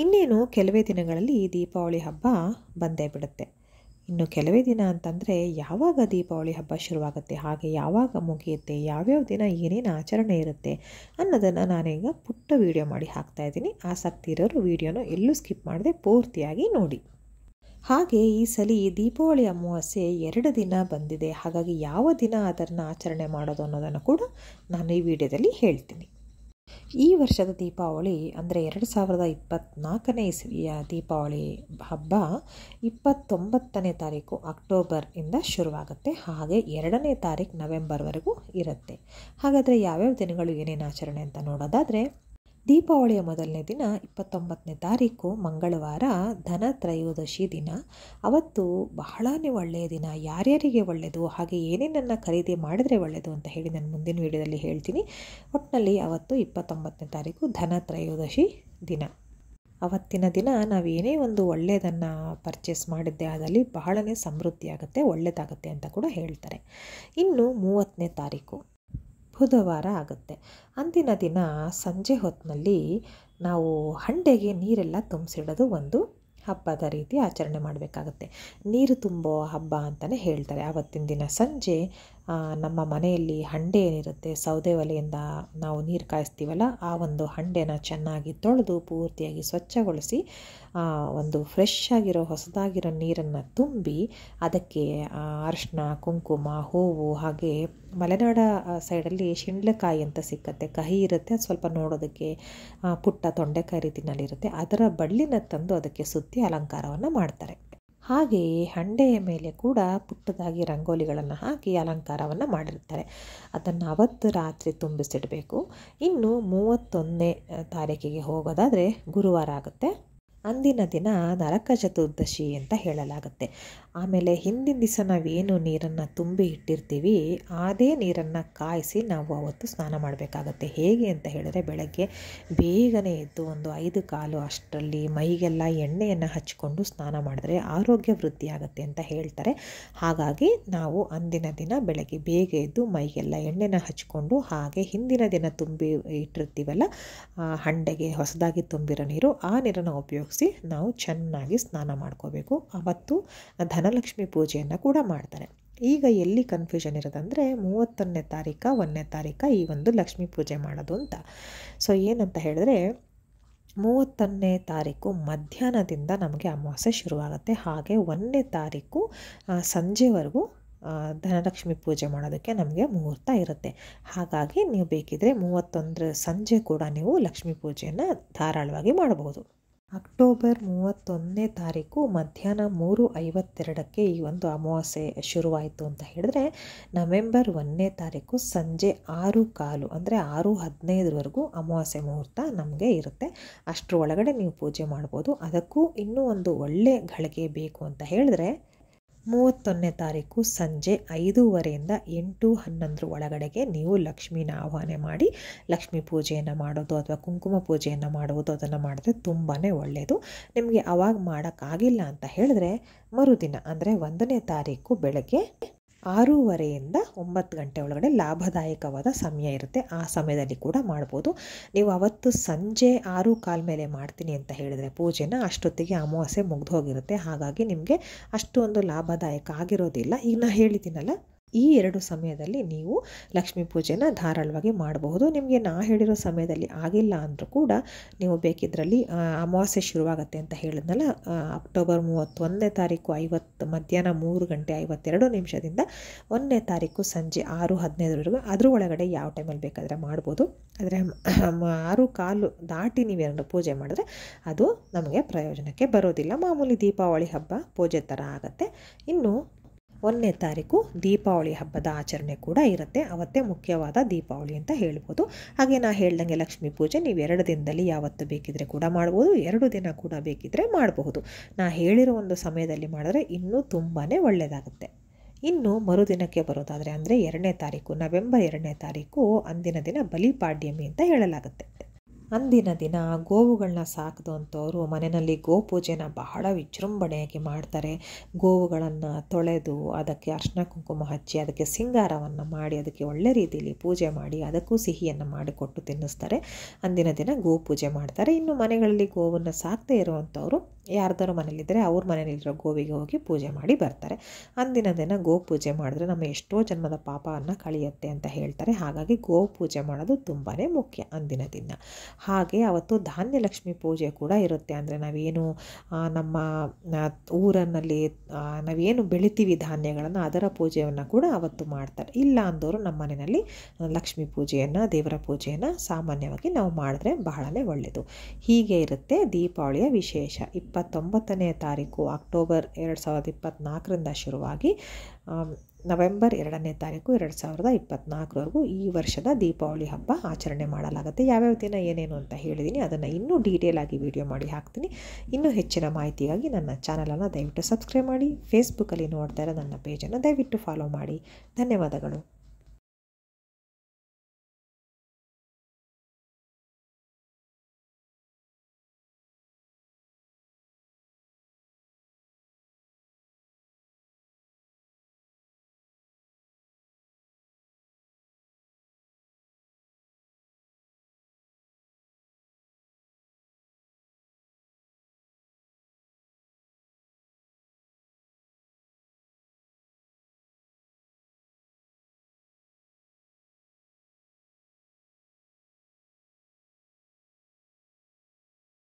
ಇನ್ನೇನು ಕೆಲವೇ ದಿನಗಳಲ್ಲಿ ದೀಪಾವಳಿ ಹಬ್ಬ ಬಂದೇ ಬಿಡುತ್ತೆ ಇನ್ನು ಕೆಲವೇ ದಿನ ಅಂತಂದರೆ ಯಾವಾಗ ದೀಪಾವಳಿ ಹಬ್ಬ ಶುರುವಾಗುತ್ತೆ ಹಾಗೆ ಯಾವಾಗ ಮುಗಿಯುತ್ತೆ ಯಾವ್ಯಾವ ದಿನ ಏನೇನು ಆಚರಣೆ ಇರುತ್ತೆ ಅನ್ನೋದನ್ನು ನಾನೀಗ ಪುಟ್ಟ ವೀಡಿಯೋ ಮಾಡಿ ಹಾಕ್ತಾ ಇದ್ದೀನಿ ಆಸಕ್ತಿ ಇರೋರು ವೀಡಿಯೋನ ಎಲ್ಲೂ ಸ್ಕಿಪ್ ಮಾಡದೆ ಪೂರ್ತಿಯಾಗಿ ನೋಡಿ ಹಾಗೆ ಈ ಸಲ ದೀಪಾವಳಿ ಅಮಾವಾಸ್ಯೆ ಎರಡು ದಿನ ಬಂದಿದೆ ಹಾಗಾಗಿ ಯಾವ ದಿನ ಅದನ್ನು ಆಚರಣೆ ಮಾಡೋದು ಅನ್ನೋದನ್ನು ಕೂಡ ನಾನು ಈ ವಿಡಿಯೋದಲ್ಲಿ ಹೇಳ್ತೀನಿ ಈ ವರ್ಷದ ದೀಪಾವಳಿ ಅಂದರೆ ಎರಡು ಸಾವಿರದ ಇಪ್ಪತ್ತ್ನಾಲ್ಕನೇ ಇಸ್ವಿಯ ದೀಪಾವಳಿ ಹಬ್ಬ ಇಪ್ಪತ್ತೊಂಬತ್ತನೇ ತಾರೀಕು ಇಂದ ಶುರುವಾಗುತ್ತೆ ಹಾಗೆ ಎರಡನೇ ತಾರೀಕು ನವೆಂಬರ್ವರೆಗೂ ಇರುತ್ತೆ ಹಾಗಾದರೆ ಯಾವ್ಯಾವ ದಿನಗಳು ಏನೇನು ಆಚರಣೆ ಅಂತ ನೋಡೋದಾದರೆ ದೀಪಾವಳಿಯ ಮೊದಲನೇ ದಿನ ಇಪ್ಪತ್ತೊಂಬತ್ತನೇ ತಾರೀಕು ಮಂಗಳವಾರ ಧನ ತ್ರಯೋದಶಿ ದಿನ ಅವತ್ತು ಬಹಳನೇ ಒಳ್ಳೆಯ ದಿನ ಯಾರ್ಯಾರಿಗೆ ಒಳ್ಳೆಯದು ಹಾಗೆ ಏನೇನನ್ನು ಖರೀದಿ ಮಾಡಿದರೆ ಒಳ್ಳೆಯದು ಅಂತ ಹೇಳಿ ನಾನು ಮುಂದಿನ ವಿಡಿಯೋದಲ್ಲಿ ಹೇಳ್ತೀನಿ ಒಟ್ಟಿನಲ್ಲಿ ಅವತ್ತು ಇಪ್ಪತ್ತೊಂಬತ್ತನೇ ತಾರೀಕು ಧನ ತ್ರಯೋದಶಿ ದಿನ ಅವತ್ತಿನ ದಿನ ನಾವು ಏನೇ ಒಂದು ಒಳ್ಳೆಯದನ್ನು ಪರ್ಚೇಸ್ ಮಾಡಿದ್ದೆ ಅದರಲ್ಲಿ ಬಹಳನೇ ಸಮೃದ್ಧಿಯಾಗುತ್ತೆ ಒಳ್ಳೆಯದಾಗುತ್ತೆ ಅಂತ ಕೂಡ ಹೇಳ್ತಾರೆ ಇನ್ನು ಮೂವತ್ತನೇ ತಾರೀಕು ಬುಧವಾರ ಆಗುತ್ತೆ ಅಂದಿನ ದಿನ ಸಂಜೆ ಹೊತ್ತಿನಲ್ಲಿ ನಾವು ಹಂಡೆಗೆ ನೀರೆಲ್ಲ ತುಂಬಿಸಿಡೋದು ಒಂದು ಹಬ್ಬದ ರೀತಿ ಆಚರಣೆ ಮಾಡಬೇಕಾಗತ್ತೆ ನೀರು ತುಂಬೋ ಹಬ್ಬ ಅಂತಲೇ ಹೇಳ್ತಾರೆ ಆವತ್ತಿನ ದಿನ ಸಂಜೆ ನಮ್ಮ ಮನೆಯಲ್ಲಿ ಹಂಡೆ ಏನಿರುತ್ತೆ ಸೌದೆ ಒಲೆಯಿಂದ ನಾವು ನೀರು ಕಾಯಿಸ್ತೀವಲ್ಲ ಆ ಒಂದು ಹಂಡೆನ ಚೆನ್ನಾಗಿ ತೊಳೆದು ಪೂರ್ತಿಯಾಗಿ ಸ್ವಚ್ಛಗೊಳಿಸಿ ಒಂದು ಫ್ರೆಶ್ ಆಗಿರೋ ಹೊಸದಾಗಿರೋ ನೀರನ್ನು ತುಂಬಿ ಅದಕ್ಕೆ ಅರಿಶಿನ ಕುಂಕುಮ ಹೂವು ಹಾಗೆ ಮಲೆನಾಡ ಸೈಡಲ್ಲಿ ಶಿಂಡ್ಲೆಕಾಯಿ ಅಂತ ಸಿಕ್ಕತ್ತೆ ಕಹಿ ಇರುತ್ತೆ ಅದು ಸ್ವಲ್ಪ ನೋಡೋದಕ್ಕೆ ಪುಟ್ಟ ತೊಂಡೆಕಾಯಿ ರೀತಿಯಲ್ಲಿರುತ್ತೆ ಅದರ ಬಳ್ಳಿನ ತಂದು ಅದಕ್ಕೆ ಸುತ್ತಿ ಅಲಂಕಾರವನ್ನು ಮಾಡ್ತಾರೆ ಹಾಗೆಯೇ ಹಂಡೆಯ ಮೇಲೆ ಕೂಡ ಪುಟ್ಟದಾಗಿ ರಂಗೋಲಿಗಳನ್ನು ಹಾಕಿ ಅಲಂಕಾರವನ್ನು ಮಾಡಿರ್ತಾರೆ ಅದನ್ನು ಅವತ್ತು ರಾತ್ರಿ ತುಂಬಿಸಿಡಬೇಕು ಇನ್ನು ಮೂವತ್ತೊಂದನೇ ತಾರೀಕಿಗೆ ಹೋಗೋದಾದರೆ ಗುರುವಾರ ಆಗುತ್ತೆ ಅಂದಿನ ದಿನ ನರಕ ಚತುರ್ದಶಿ ಅಂತ ಹೇಳಲಾಗುತ್ತೆ ಆಮೇಲೆ ಹಿಂದಿನ ದಿವಸ ನಾವೇನು ನೀರನ್ನು ತುಂಬಿ ಇಟ್ಟಿರ್ತೀವಿ ಅದೇ ನೀರನ್ನು ಕಾಯಿಸಿ ನಾವು ಅವತ್ತು ಸ್ನಾನ ಮಾಡಬೇಕಾಗತ್ತೆ ಹೇಗೆ ಅಂತ ಹೇಳಿದ್ರೆ ಬೆಳಗ್ಗೆ ಬೇಗನೆ ಎದ್ದು ಒಂದು ಐದು ಕಾಲು ಅಷ್ಟರಲ್ಲಿ ಮೈಗೆಲ್ಲ ಎಣ್ಣೆಯನ್ನು ಹಚ್ಕೊಂಡು ಸ್ನಾನ ಮಾಡಿದ್ರೆ ಆರೋಗ್ಯ ವೃದ್ಧಿ ಆಗುತ್ತೆ ಅಂತ ಹೇಳ್ತಾರೆ ಹಾಗಾಗಿ ನಾವು ಅಂದಿನ ದಿನ ಬೆಳಗ್ಗೆ ಬೇಗ ಎದ್ದು ಮೈಗೆಲ್ಲ ಎಣ್ಣೆನ ಹಚ್ಕೊಂಡು ಹಾಗೆ ಹಿಂದಿನ ದಿನ ತುಂಬಿ ಇಟ್ಟಿರ್ತೀವಲ್ಲ ಹಂಡೆಗೆ ಹೊಸದಾಗಿ ತುಂಬಿರೋ ನೀರು ಆ ನೀರನ್ನು ಉಪಯೋಗ ಉಪಯೋಗಿಸಿ ನಾವು ಚೆನ್ನಾಗಿ ಸ್ನಾನ ಮಾಡ್ಕೋಬೇಕು ಅವತ್ತು ಧನಲಕ್ಷ್ಮಿ ಪೂಜೆಯನ್ನು ಕೂಡ ಮಾಡ್ತಾರೆ ಈಗ ಎಲ್ಲಿ ಕನ್ಫ್ಯೂಷನ್ ಇರೋದಂದರೆ ಮೂವತ್ತೊಂದನೇ ತಾರೀಕ ಒಂದನೇ ತಾರೀಕ ಈ ಒಂದು ಲಕ್ಷ್ಮಿ ಪೂಜೆ ಮಾಡೋದು ಅಂತ ಸೊ ಏನಂತ ಹೇಳಿದ್ರೆ ಮೂವತ್ತೊಂದನೇ ತಾರೀಕು ಮಧ್ಯಾಹ್ನದಿಂದ ನಮಗೆ ಅಮಾವಾಸ್ಯೆ ಶುರುವಾಗುತ್ತೆ ಹಾಗೆ ಒಂದನೇ ತಾರೀಕು ಸಂಜೆವರೆಗೂ ಧನಲಕ್ಷ್ಮಿ ಪೂಜೆ ಮಾಡೋದಕ್ಕೆ ನಮಗೆ ಮುಹೂರ್ತ ಇರುತ್ತೆ ಹಾಗಾಗಿ ನೀವು ಬೇಕಿದ್ರೆ ಮೂವತ್ತೊಂದರ ಸಂಜೆ ಕೂಡ ನೀವು ಲಕ್ಷ್ಮೀ ಪೂಜೆಯನ್ನು ಧಾರಾಳವಾಗಿ ಮಾಡಬಹುದು ಅಕ್ಟೋಬರ್ ಮೂವತ್ತೊಂದನೇ ತಾರೀಕು ಮಧ್ಯಾಹ್ನ ಮೂರು ಐವತ್ತೆರಡಕ್ಕೆ ಈ ಒಂದು ಅಮಾವಾಸ್ಯೆ ಶುರುವಾಯಿತು ಅಂತ ಹೇಳಿದ್ರೆ ನವೆಂಬರ್ ಒಂದನೇ ತಾರೀಕು ಸಂಜೆ ಆರು ಕಾಲು ಅಂದರೆ ಆರು ಹದಿನೈದರವರೆಗೂ ಅಮಾವಾಸ್ಯೆ ಮುಹೂರ್ತ ನಮಗೆ ಇರುತ್ತೆ ಅಷ್ಟರೊಳಗಡೆ ಒಳಗಡೆ ನೀವು ಪೂಜೆ ಮಾಡ್ಬೋದು ಅದಕ್ಕೂ ಇನ್ನೂ ಒಂದು ಒಳ್ಳೆ ಘಳಿಗೆ ಬೇಕು ಅಂತ ಹೇಳಿದ್ರೆ ಮೂವತ್ತೊಂದನೇ ತಾರೀಕು ಸಂಜೆ ಐದೂವರೆಯಿಂದ ಎಂಟು ಹನ್ನೊಂದರ ಒಳಗಡೆಗೆ ನೀವು ಲಕ್ಷ್ಮೀನ ಆಹ್ವಾನ ಮಾಡಿ ಲಕ್ಷ್ಮೀ ಪೂಜೆಯನ್ನು ಮಾಡೋದು ಅಥವಾ ಕುಂಕುಮ ಪೂಜೆಯನ್ನು ಮಾಡುವುದು ಅದನ್ನು ಮಾಡಿದ್ರೆ ತುಂಬಾ ಒಳ್ಳೆಯದು ನಿಮಗೆ ಆವಾಗ ಮಾಡೋಕ್ಕಾಗಿಲ್ಲ ಅಂತ ಹೇಳಿದ್ರೆ ಮರುದಿನ ಅಂದರೆ ಒಂದನೇ ತಾರೀಕು ಬೆಳಗ್ಗೆ ಆರೂವರೆಯಿಂದ ಒಂಬತ್ತು ಗಂಟೆ ಒಳಗಡೆ ಲಾಭದಾಯಕವಾದ ಸಮಯ ಇರುತ್ತೆ ಆ ಸಮಯದಲ್ಲಿ ಕೂಡ ಮಾಡ್ಬೋದು ನೀವು ಅವತ್ತು ಸಂಜೆ ಆರು ಕಾಲ ಮೇಲೆ ಮಾಡ್ತೀನಿ ಅಂತ ಹೇಳಿದರೆ ಪೂಜೆನ ಅಷ್ಟೊತ್ತಿಗೆ ಅಮಾವಾಸ್ಯೆ ಮುಗ್ದು ಹೋಗಿರುತ್ತೆ ಹಾಗಾಗಿ ನಿಮಗೆ ಅಷ್ಟೊಂದು ಲಾಭದಾಯಕ ಆಗಿರೋದಿಲ್ಲ ಈಗ ನಾನು ಹೇಳಿದ್ದೀನಲ್ಲ ಈ ಎರಡು ಸಮಯದಲ್ಲಿ ನೀವು ಲಕ್ಷ್ಮೀ ಪೂಜೆನ ಧಾರಾಳವಾಗಿ ಮಾಡಬಹುದು ನಿಮಗೆ ನಾ ಹೇಳಿರೋ ಸಮಯದಲ್ಲಿ ಆಗಿಲ್ಲ ಅಂದರೂ ಕೂಡ ನೀವು ಬೇಕಿದ್ರಲ್ಲಿ ಅಮಾವಾಸ್ಯೆ ಶುರುವಾಗುತ್ತೆ ಅಂತ ಹೇಳಿದ್ನಲ್ಲ ಅಕ್ಟೋಬರ್ ಮೂವತ್ತೊಂದನೇ ತಾರೀಕು ಐವತ್ತು ಮಧ್ಯಾಹ್ನ ಮೂರು ಗಂಟೆ ಐವತ್ತೆರಡು ನಿಮಿಷದಿಂದ ಒಂದನೇ ತಾರೀಕು ಸಂಜೆ ಆರು ಹದಿನೈದರವರೆಗೂ ಅದ್ರ ಒಳಗಡೆ ಯಾವ ಟೈಮಲ್ಲಿ ಬೇಕಾದರೆ ಮಾಡ್ಬೋದು ಆದರೆ ಆರು ಕಾಲು ದಾಟಿ ನೀವೇನಾದರೂ ಪೂಜೆ ಮಾಡಿದ್ರೆ ಅದು ನಮಗೆ ಪ್ರಯೋಜನಕ್ಕೆ ಬರೋದಿಲ್ಲ ಮಾಮೂಲಿ ದೀಪಾವಳಿ ಹಬ್ಬ ಪೂಜೆ ಥರ ಆಗುತ್ತೆ ಇನ್ನು ಒಂದನೇ ತಾರೀಕು ದೀಪಾವಳಿ ಹಬ್ಬದ ಆಚರಣೆ ಕೂಡ ಇರುತ್ತೆ ಅವತ್ತೇ ಮುಖ್ಯವಾದ ದೀಪಾವಳಿ ಅಂತ ಹೇಳ್ಬೋದು ಹಾಗೆ ನಾ ಹೇಳ್ದಂಗೆ ಲಕ್ಷ್ಮೀ ಪೂಜೆ ನೀವು ಎರಡು ದಿನದಲ್ಲಿ ಯಾವತ್ತು ಬೇಕಿದ್ರೆ ಕೂಡ ಮಾಡ್ಬೋದು ಎರಡು ದಿನ ಕೂಡ ಬೇಕಿದ್ರೆ ಮಾಡಬಹುದು ನಾ ಹೇಳಿರೋ ಒಂದು ಸಮಯದಲ್ಲಿ ಮಾಡಿದ್ರೆ ಇನ್ನೂ ತುಂಬಾ ಒಳ್ಳೆಯದಾಗುತ್ತೆ ಇನ್ನು ಮರುದಿನಕ್ಕೆ ಬರೋದಾದರೆ ಅಂದರೆ ಎರಡನೇ ತಾರೀಕು ನವೆಂಬರ್ ಎರಡನೇ ತಾರೀಕು ಅಂದಿನ ದಿನ ಬಲಿಪಾಡ್ಯಮಿ ಅಂತ ಹೇಳಲಾಗುತ್ತೆ ಅಂದಿನ ದಿನ ಗೋವುಗಳನ್ನ ಅಂತವರು ಮನೆಯಲ್ಲಿ ಗೋಪೂಜೆನ ಬಹಳ ವಿಜೃಂಭಣೆಯಾಗಿ ಮಾಡ್ತಾರೆ ಗೋವುಗಳನ್ನು ತೊಳೆದು ಅದಕ್ಕೆ ಅರ್ಶಿನ ಕುಂಕುಮ ಹಚ್ಚಿ ಅದಕ್ಕೆ ಸಿಂಗಾರವನ್ನು ಮಾಡಿ ಅದಕ್ಕೆ ಒಳ್ಳೆ ರೀತಿಯಲ್ಲಿ ಪೂಜೆ ಮಾಡಿ ಅದಕ್ಕೂ ಸಿಹಿಯನ್ನು ಮಾಡಿಕೊಟ್ಟು ತಿನ್ನಿಸ್ತಾರೆ ಅಂದಿನ ದಿನ ಗೋಪೂಜೆ ಮಾಡ್ತಾರೆ ಇನ್ನು ಮನೆಗಳಲ್ಲಿ ಗೋವನ್ನು ಸಾಕ್ತೇ ಇರುವಂಥವರು ಯಾರ್ದಾರು ಮನೇಲಿದ್ದರೆ ಅವ್ರ ಮನೇಲಿರೋ ಗೋವಿಗೆ ಹೋಗಿ ಪೂಜೆ ಮಾಡಿ ಬರ್ತಾರೆ ಅಂದಿನ ದಿನ ಗೋ ಪೂಜೆ ಮಾಡಿದ್ರೆ ನಮ್ಮ ಎಷ್ಟೋ ಜನ್ಮದ ಪಾಪವನ್ನು ಕಳೆಯುತ್ತೆ ಅಂತ ಹೇಳ್ತಾರೆ ಹಾಗಾಗಿ ಗೋ ಪೂಜೆ ಮಾಡೋದು ತುಂಬಾ ಮುಖ್ಯ ಅಂದಿನ ದಿನ ಹಾಗೆ ಅವತ್ತು ಧಾನ್ಯಲಕ್ಷ್ಮಿ ಪೂಜೆ ಕೂಡ ಇರುತ್ತೆ ಅಂದರೆ ನಾವೇನು ನಮ್ಮ ಊರಿನಲ್ಲಿ ನಾವೇನು ಬೆಳಿತೀವಿ ಧಾನ್ಯಗಳನ್ನು ಅದರ ಪೂಜೆಯನ್ನು ಕೂಡ ಅವತ್ತು ಮಾಡ್ತಾರೆ ಇಲ್ಲ ಅಂದವರು ನಮ್ಮ ಮನೆಯಲ್ಲಿ ಲಕ್ಷ್ಮೀ ಪೂಜೆಯನ್ನು ದೇವರ ಪೂಜೆಯನ್ನು ಸಾಮಾನ್ಯವಾಗಿ ನಾವು ಮಾಡಿದ್ರೆ ಬಹಳನೇ ಒಳ್ಳೆಯದು ಹೀಗೆ ಇರುತ್ತೆ ದೀಪಾವಳಿಯ ವಿಶೇಷ ಇಪ್ಪ ಇಪ್ಪತ್ತೊಂಬತ್ತನೇ ತಾರೀಕು ಅಕ್ಟೋಬರ್ ಎರಡು ಸಾವಿರದ ಇಪ್ಪತ್ತ್ನಾಲ್ಕರಿಂದ ಶುರುವಾಗಿ ನವೆಂಬರ್ ಎರಡನೇ ತಾರೀಕು ಎರಡು ಸಾವಿರದ ಇಪ್ಪತ್ತ್ನಾಲ್ಕರವರೆಗೂ ಈ ವರ್ಷದ ದೀಪಾವಳಿ ಹಬ್ಬ ಆಚರಣೆ ಮಾಡಲಾಗುತ್ತೆ ಯಾವ್ಯಾವ ದಿನ ಏನೇನು ಅಂತ ಹೇಳಿದ್ದೀನಿ ಅದನ್ನು ಇನ್ನೂ ಡೀಟೇಲಾಗಿ ಆಗಿ ವಿಡಿಯೋ ಮಾಡಿ ಹಾಕ್ತೀನಿ ಇನ್ನೂ ಹೆಚ್ಚಿನ ಮಾಹಿತಿಗಾಗಿ ನನ್ನ ಚಾನಲನ್ನು ದಯವಿಟ್ಟು ಸಬ್ಸ್ಕ್ರೈಬ್ ಮಾಡಿ ಫೇಸ್ಬುಕ್ಕಲ್ಲಿ ನೋಡ್ತಾ ಇರೋ ನನ್ನ ಪೇಜನ್ನು ದಯವಿಟ್ಟು ಫಾಲೋ ಮಾಡಿ ಧನ್ಯವಾದಗಳು